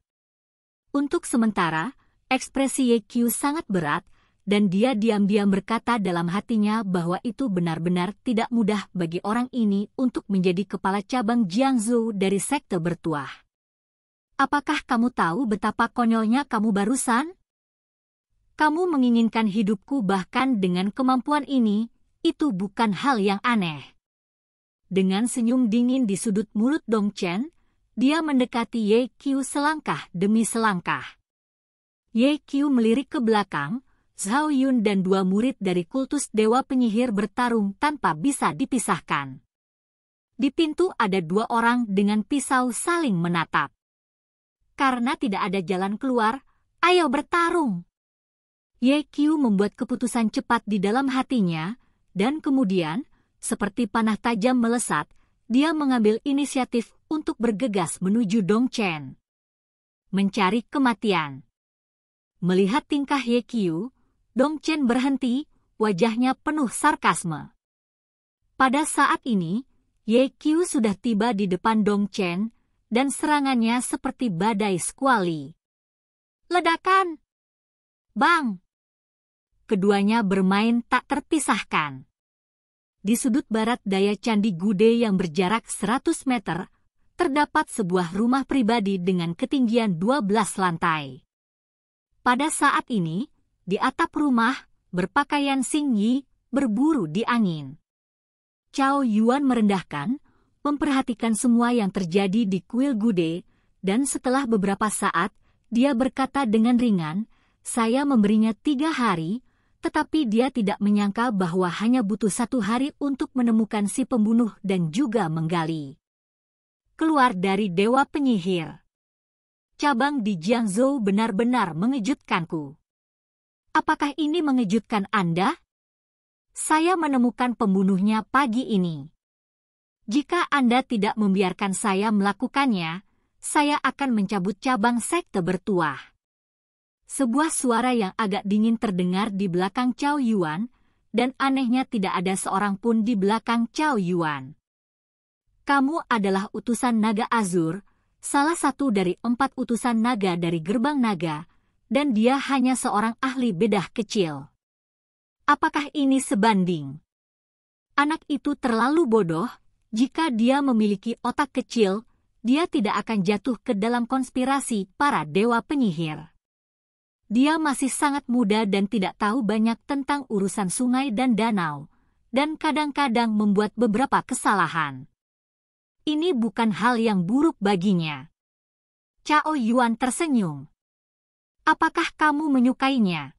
Speaker 1: Untuk sementara, ekspresi Ye Qiu sangat berat, dan dia diam-diam berkata dalam hatinya bahwa itu benar-benar tidak mudah bagi orang ini untuk menjadi kepala cabang Jiangzu dari sekte bertuah. Apakah kamu tahu betapa konyolnya kamu barusan? Kamu menginginkan hidupku bahkan dengan kemampuan ini, itu bukan hal yang aneh. Dengan senyum dingin di sudut mulut Dong Chen, dia mendekati Ye Qiu selangkah demi selangkah. Ye Qiu melirik ke belakang, Zhao Yun dan dua murid dari kultus Dewa Penyihir bertarung tanpa bisa dipisahkan. Di pintu ada dua orang dengan pisau saling menatap. Karena tidak ada jalan keluar, ayo bertarung. Ye Qiu membuat keputusan cepat di dalam hatinya, dan kemudian, seperti panah tajam melesat, dia mengambil inisiatif untuk bergegas menuju Dong Chen, Mencari kematian. Melihat tingkah Ye Qiu, Chen berhenti, wajahnya penuh sarkasme. Pada saat ini, Ye Qiu sudah tiba di depan Dong Chen, dan serangannya seperti badai sekuali. Ledakan! Bang! keduanya bermain tak terpisahkan. Di sudut barat daya Candi Gude yang berjarak 100 meter, terdapat sebuah rumah pribadi dengan ketinggian 12 lantai. Pada saat ini, di atap rumah, berpakaian singgi berburu di angin. Cao Yuan merendahkan, memperhatikan semua yang terjadi di kuil Gude, dan setelah beberapa saat, dia berkata dengan ringan, saya memberinya tiga hari tetapi dia tidak menyangka bahwa hanya butuh satu hari untuk menemukan si pembunuh dan juga menggali. Keluar dari Dewa Penyihir Cabang di Jiangzhou benar-benar mengejutkanku. Apakah ini mengejutkan Anda? Saya menemukan pembunuhnya pagi ini. Jika Anda tidak membiarkan saya melakukannya, saya akan mencabut cabang sekte bertuah. Sebuah suara yang agak dingin terdengar di belakang Cao Yuan, dan anehnya tidak ada seorang pun di belakang Cao Yuan. Kamu adalah utusan naga Azur, salah satu dari empat utusan naga dari gerbang naga, dan dia hanya seorang ahli bedah kecil. Apakah ini sebanding? Anak itu terlalu bodoh, jika dia memiliki otak kecil, dia tidak akan jatuh ke dalam konspirasi para dewa penyihir. Dia masih sangat muda dan tidak tahu banyak tentang urusan sungai dan danau, dan kadang-kadang membuat beberapa kesalahan. Ini bukan hal yang buruk baginya. Cao Yuan tersenyum. Apakah kamu menyukainya?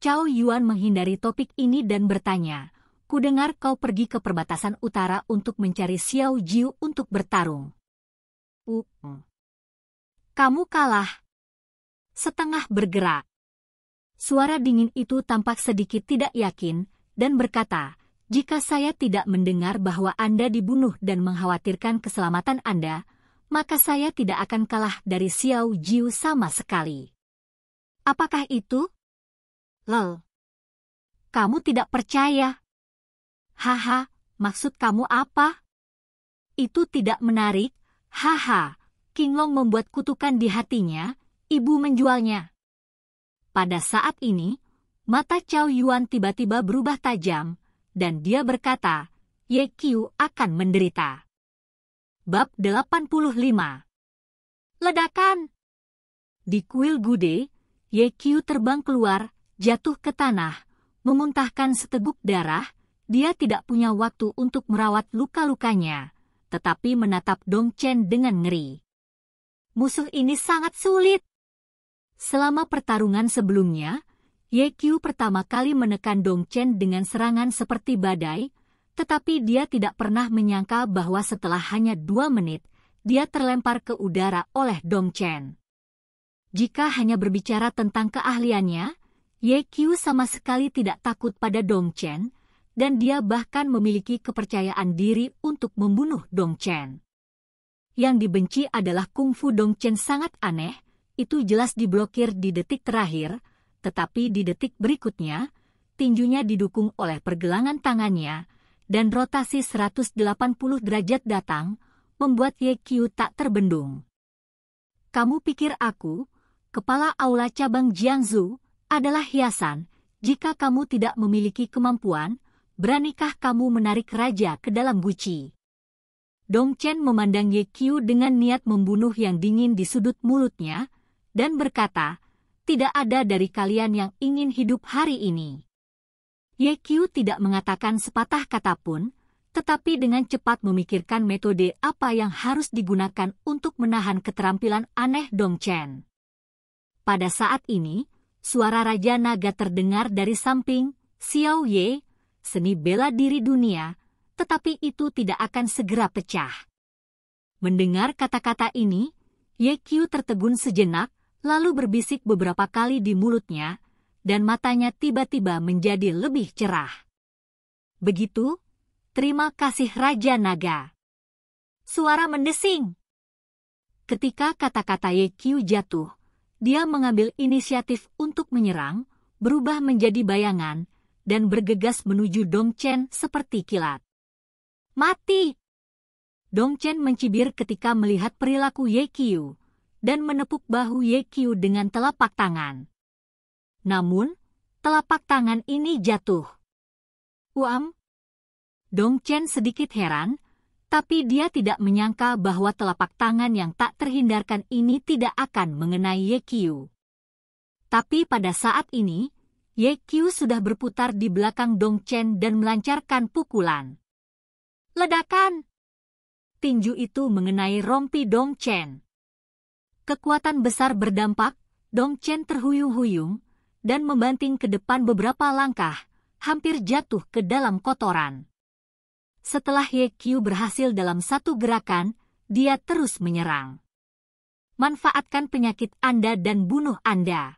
Speaker 1: Cao Yuan menghindari topik ini dan bertanya, Kudengar kau pergi ke perbatasan utara untuk mencari Xiao Jiu untuk bertarung. Uh, kamu kalah, setengah bergerak. Suara dingin itu tampak sedikit tidak yakin dan berkata, jika saya tidak mendengar bahwa Anda dibunuh dan mengkhawatirkan keselamatan Anda, maka saya tidak akan kalah dari Xiao Jiu sama sekali. Apakah itu? Lel. Kamu tidak percaya? Haha, maksud kamu apa? Itu tidak menarik. Haha, King Long membuat kutukan di hatinya, ibu menjualnya. Pada saat ini, mata Cao Yuan tiba-tiba berubah tajam, dan dia berkata, Ye Qiu akan menderita. Bab 85 Ledakan Di kuil gude, Ye Qiu terbang keluar, jatuh ke tanah, memuntahkan seteguk darah, dia tidak punya waktu untuk merawat luka-lukanya, tetapi menatap Dong Chen dengan ngeri. Musuh ini sangat sulit. Selama pertarungan sebelumnya, Ye Qiu pertama kali menekan Dong Chen dengan serangan seperti badai, tetapi dia tidak pernah menyangka bahwa setelah hanya dua menit, dia terlempar ke udara oleh Dong Chen. Jika hanya berbicara tentang keahliannya, Ye Qiu sama sekali tidak takut pada Dong Chen, dan dia bahkan memiliki kepercayaan diri untuk membunuh Dong Chen. Yang dibenci adalah kungfu Dong Chen sangat aneh, itu jelas diblokir di detik terakhir, tetapi di detik berikutnya, tinjunya didukung oleh pergelangan tangannya, dan rotasi 180 derajat datang, membuat Ye Qiu tak terbendung. Kamu pikir aku, kepala aula cabang Jiangsu, adalah hiasan, jika kamu tidak memiliki kemampuan, beranikah kamu menarik raja ke dalam guci? Chen memandang Ye Qiu dengan niat membunuh yang dingin di sudut mulutnya, dan berkata, tidak ada dari kalian yang ingin hidup hari ini. Yekyu tidak mengatakan sepatah kata pun, tetapi dengan cepat memikirkan metode apa yang harus digunakan untuk menahan keterampilan aneh Dong Chen. Pada saat ini, suara Raja Naga terdengar dari samping Xiao Ye, seni bela diri dunia, tetapi itu tidak akan segera pecah. Mendengar kata-kata ini, Ye Qiu tertegun sejenak, lalu berbisik beberapa kali di mulutnya, dan matanya tiba-tiba menjadi lebih cerah. Begitu, terima kasih Raja Naga. Suara mendesing. Ketika kata-kata Qiu jatuh, dia mengambil inisiatif untuk menyerang, berubah menjadi bayangan, dan bergegas menuju Dong Chen seperti kilat. Mati! Dong Chen mencibir ketika melihat perilaku Ye Qiu dan menepuk bahu Ye Qiu dengan telapak tangan. Namun, telapak tangan ini jatuh. Uam. Dong Chen sedikit heran, tapi dia tidak menyangka bahwa telapak tangan yang tak terhindarkan ini tidak akan mengenai Ye Qiu. Tapi pada saat ini, Ye Qiu sudah berputar di belakang Dong Chen dan melancarkan pukulan. Ledakan! Tinju itu mengenai rompi Dong Chen. Kekuatan besar berdampak, Dong Chen terhuyung-huyung, dan membanting ke depan beberapa langkah, hampir jatuh ke dalam kotoran. Setelah Ye Qiu berhasil dalam satu gerakan, dia terus menyerang. Manfaatkan penyakit Anda dan bunuh Anda.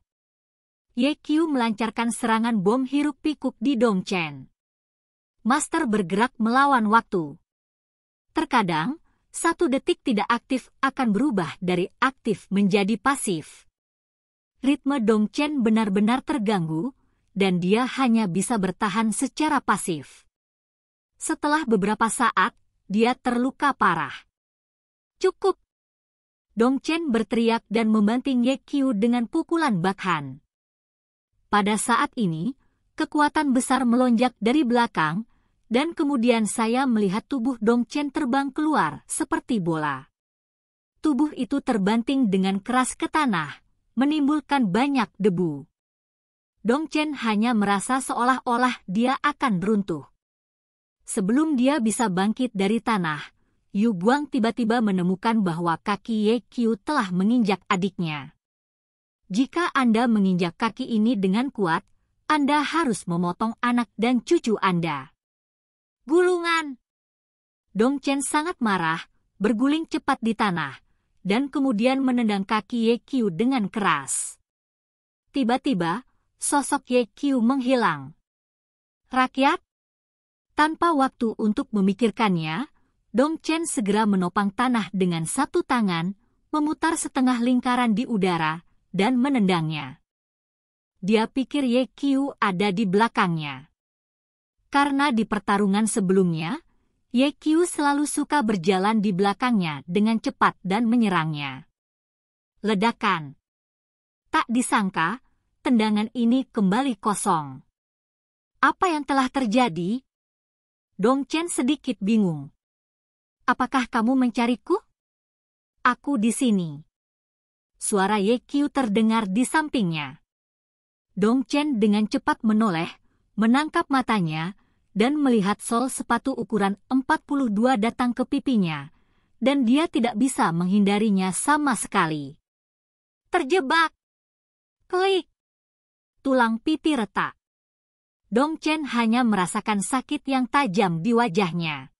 Speaker 1: Ye Qiu melancarkan serangan bom hiruk pikuk di Dong Chen. Master bergerak melawan waktu. Terkadang, satu detik tidak aktif akan berubah dari aktif menjadi pasif. Ritme Dong Chen benar-benar terganggu, dan dia hanya bisa bertahan secara pasif. Setelah beberapa saat, dia terluka parah. Cukup! Dong Chen berteriak dan membanting Ye Qiu dengan pukulan bakhan. Pada saat ini, kekuatan besar melonjak dari belakang, dan kemudian saya melihat tubuh Dong Chen terbang keluar seperti bola. Tubuh itu terbanting dengan keras ke tanah, menimbulkan banyak debu. Dong Chen hanya merasa seolah-olah dia akan runtuh. Sebelum dia bisa bangkit dari tanah, Yu Guang tiba-tiba menemukan bahwa kaki Ye Qiu telah menginjak adiknya. Jika Anda menginjak kaki ini dengan kuat, Anda harus memotong anak dan cucu Anda. Gulungan! Dong Chen sangat marah, berguling cepat di tanah, dan kemudian menendang kaki Ye Qiu dengan keras. Tiba-tiba, sosok Ye Qiu menghilang. Rakyat? Tanpa waktu untuk memikirkannya, Dong Chen segera menopang tanah dengan satu tangan, memutar setengah lingkaran di udara, dan menendangnya. Dia pikir Ye Qiu ada di belakangnya karena di pertarungan sebelumnya, Ye Qiu selalu suka berjalan di belakangnya dengan cepat dan menyerangnya. Ledakan. Tak disangka, tendangan ini kembali kosong. Apa yang telah terjadi? Dong Chen sedikit bingung. Apakah kamu mencariku? Aku di sini. Suara Ye Qiu terdengar di sampingnya. Dong Chen dengan cepat menoleh menangkap matanya, dan melihat sol sepatu ukuran 42 datang ke pipinya, dan dia tidak bisa menghindarinya sama sekali. Terjebak! Klik! Tulang pipi retak. Dong Chen hanya merasakan sakit yang tajam di wajahnya.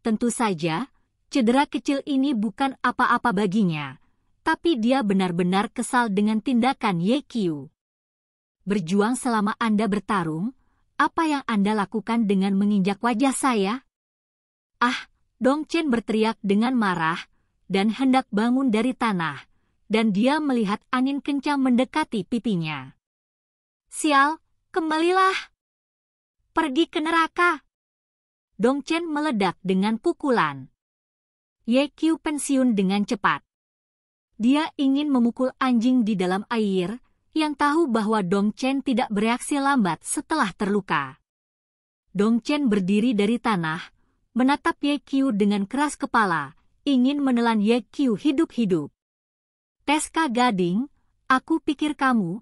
Speaker 1: Tentu saja, cedera kecil ini bukan apa-apa baginya, tapi dia benar-benar kesal dengan tindakan Ye Qiu berjuang selama Anda bertarung, apa yang Anda lakukan dengan menginjak wajah saya? Ah, Dong Chen berteriak dengan marah dan hendak bangun dari tanah, dan dia melihat angin kencang mendekati pipinya. Sial, kembalilah. Pergi ke neraka. Dong Chen meledak dengan pukulan. Ye Qiu pensiun dengan cepat. Dia ingin memukul anjing di dalam air, yang tahu bahwa Dong Chen tidak bereaksi lambat setelah terluka. Dong Chen berdiri dari tanah, menatap Ye Qiu dengan keras kepala, ingin menelan Ye Qiu hidup-hidup. Teska Gading, aku pikir kamu,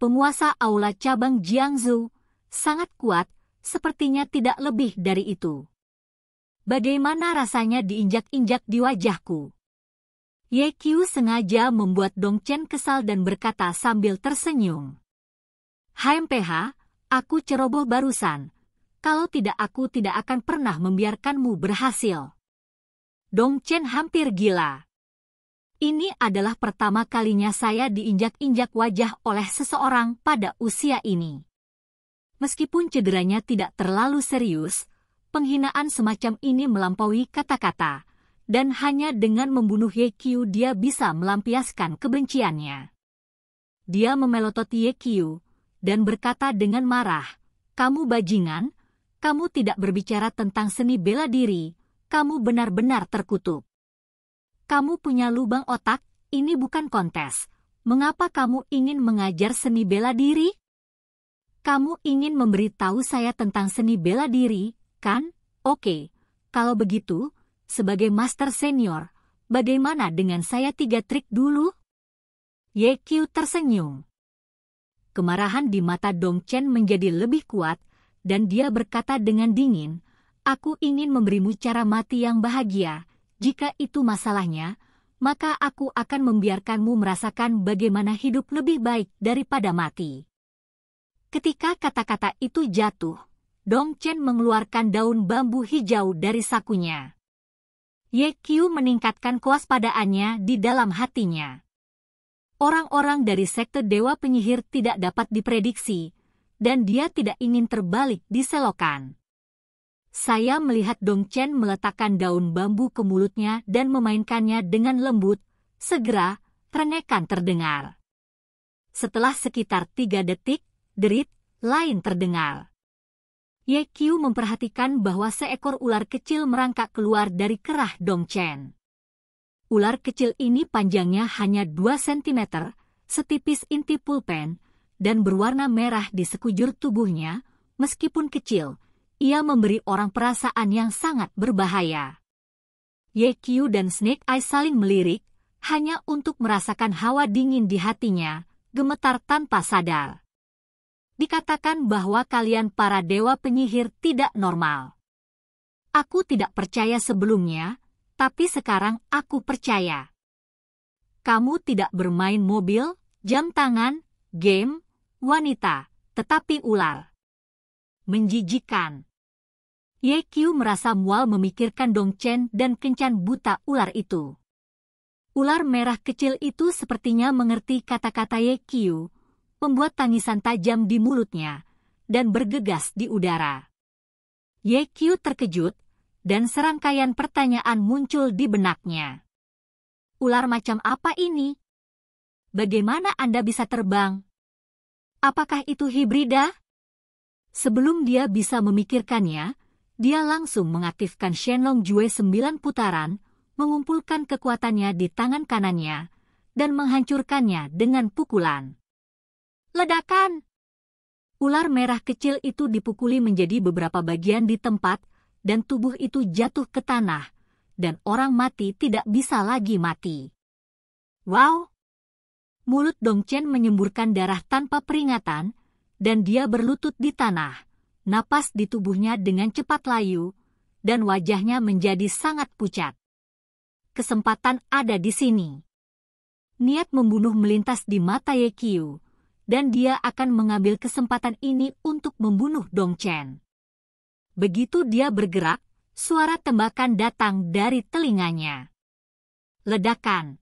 Speaker 1: penguasa aula cabang Jiangsu, sangat kuat, sepertinya tidak lebih dari itu. Bagaimana rasanya diinjak-injak di wajahku? Ye Qiu sengaja membuat Dong Chen kesal dan berkata sambil tersenyum. HMPH, aku ceroboh barusan. Kalau tidak aku tidak akan pernah membiarkanmu berhasil. Dong Chen hampir gila. Ini adalah pertama kalinya saya diinjak-injak wajah oleh seseorang pada usia ini. Meskipun cederanya tidak terlalu serius, penghinaan semacam ini melampaui kata-kata dan hanya dengan membunuh Ye Qiu dia bisa melampiaskan kebenciannya. Dia memelototi Ye Qiu dan berkata dengan marah, "Kamu bajingan, kamu tidak berbicara tentang seni bela diri, kamu benar-benar terkutuk. Kamu punya lubang otak, ini bukan kontes. Mengapa kamu ingin mengajar seni bela diri?" Kamu ingin memberitahu saya tentang seni bela diri, kan? Oke, kalau begitu, sebagai master senior, bagaimana dengan saya tiga trik dulu? YQ tersenyum. Kemarahan di mata Dong Chen menjadi lebih kuat, dan dia berkata dengan dingin, Aku ingin memberimu cara mati yang bahagia, jika itu masalahnya, maka aku akan membiarkanmu merasakan bagaimana hidup lebih baik daripada mati. Ketika kata-kata itu jatuh, Dong Chen mengeluarkan daun bambu hijau dari sakunya. Ye Qiu meningkatkan kewaspadaannya di dalam hatinya. Orang-orang dari sekte Dewa Penyihir tidak dapat diprediksi, dan dia tidak ingin terbalik di selokan. Saya melihat Dong Chen meletakkan daun bambu ke mulutnya dan memainkannya dengan lembut. Segera, renekan terdengar. Setelah sekitar tiga detik, derit lain terdengar. Ye Qiu memperhatikan bahwa seekor ular kecil merangkak keluar dari kerah Dong Chen. Ular kecil ini panjangnya hanya 2 cm, setipis inti pulpen, dan berwarna merah di sekujur tubuhnya, meskipun kecil, ia memberi orang perasaan yang sangat berbahaya. Ye Qiu dan Snake Eye saling melirik, hanya untuk merasakan hawa dingin di hatinya, gemetar tanpa sadar dikatakan bahwa kalian para dewa penyihir tidak normal. Aku tidak percaya sebelumnya, tapi sekarang aku percaya. Kamu tidak bermain mobil, jam tangan, game, wanita, tetapi ular. Menjijikan. Ye Qiu merasa mual memikirkan Dong Chen dan kencan buta ular itu. Ular merah kecil itu sepertinya mengerti kata-kata Ye Qiu, membuat tangisan tajam di mulutnya, dan bergegas di udara. Ye Q terkejut, dan serangkaian pertanyaan muncul di benaknya. Ular macam apa ini? Bagaimana Anda bisa terbang? Apakah itu hibrida? Sebelum dia bisa memikirkannya, dia langsung mengaktifkan Shenlong Jue sembilan putaran, mengumpulkan kekuatannya di tangan kanannya, dan menghancurkannya dengan pukulan. Ledakan! Ular merah kecil itu dipukuli menjadi beberapa bagian di tempat, dan tubuh itu jatuh ke tanah, dan orang mati tidak bisa lagi mati. Wow! Mulut Dong Chen menyemburkan darah tanpa peringatan, dan dia berlutut di tanah. Napas di tubuhnya dengan cepat layu, dan wajahnya menjadi sangat pucat. Kesempatan ada di sini. Niat membunuh melintas di mata Ye Yekyu, dan dia akan mengambil kesempatan ini untuk membunuh Dong Chen. Begitu dia bergerak, suara tembakan datang dari telinganya. Ledakan.